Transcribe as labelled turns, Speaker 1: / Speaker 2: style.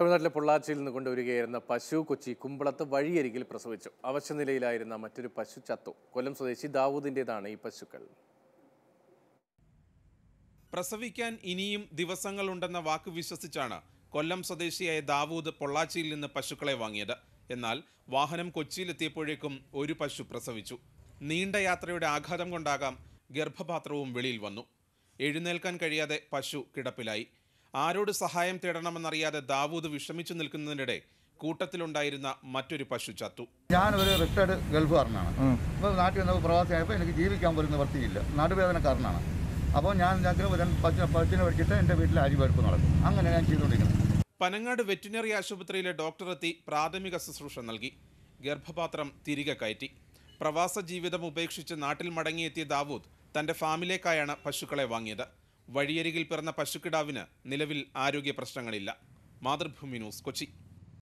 Speaker 1: തമിഴ്നാട്ടിലെ പൊള്ളാച്ചിയിൽ നിന്ന് കൊണ്ടുവരികയായിരുന്ന പശു കൊച്ചി കുമ്പളത്ത് വഴിയരികിൽ പ്രസവിച്ചു നിലയിലായിരുന്ന മറ്റൊരു പശു ചത്തു കൊല്ലം സ്വദേശി ദാവൂദിൻ്റെതാണ് ഈ പശുക്കൾ
Speaker 2: പ്രസവിക്കാൻ ഇനിയും ദിവസങ്ങളുണ്ടെന്ന വാക്ക് വിശ്വസിച്ചാണ് കൊല്ലം സ്വദേശിയായ ദാവൂദ് പൊള്ളാച്ചിയിൽ നിന്ന് പശുക്കളെ വാങ്ങിയത് എന്നാൽ വാഹനം കൊച്ചിയിലെത്തിയപ്പോഴേക്കും ഒരു പശു പ്രസവിച്ചു നീണ്ട യാത്രയുടെ ആഘാതം കൊണ്ടാകാം ഗർഭപാത്രവും വെളിയിൽ വന്നു എഴുന്നേൽക്കാൻ കഴിയാതെ പശു കിടപ്പിലായി ആരോട് സഹായം തേടണമെന്നറിയാതെ ദാവൂദ് വിഷമിച്ചു നിൽക്കുന്നതിനിടെ കൂട്ടത്തിലുണ്ടായിരുന്ന മറ്റൊരു പശു ചത്തു ഒരു റിട്ടയർഡ്
Speaker 3: ഗൾഫുകാരനാണ് ഇപ്പോൾ നാട്ടിൽ നിന്ന് പ്രവാസിയായപ്പോൾ എനിക്ക് ജീവിക്കാൻ പോലും നിവർത്തിയില്ല നാട്ടുവേദനക്കാരനാണ് അപ്പോൾ ഞാൻ പശു പശുവിനെ വെച്ചിട്ട് എൻ്റെ വീട്ടിൽ വെടുപ്പ് നടക്കും അങ്ങനെ ഞാൻ ചെയ്തുകൊണ്ടിരിക്കുന്നത്
Speaker 2: പനങ്ങാട് വെറ്റിനറി ആശുപത്രിയിലെ ഡോക്ടർ എത്തി പ്രാഥമിക ശുശ്രൂഷ നൽകി ഗർഭപാത്രം തിരികെ കയറ്റി പ്രവാസ ജീവിതം ഉപേക്ഷിച്ച് നാട്ടിൽ മടങ്ങിയെത്തിയ ദാവൂദ് തൻ്റെ ഫാമിലേക്കായാണ് പശുക്കളെ വാങ്ങിയത് വഴിയരികിൽ പിറന്ന പശുക്കിടാവിന് നിലവിൽ ആരോഗ്യ പ്രശ്നങ്ങളില്ല മാതൃഭൂമി ന്യൂസ് കൊച്ചി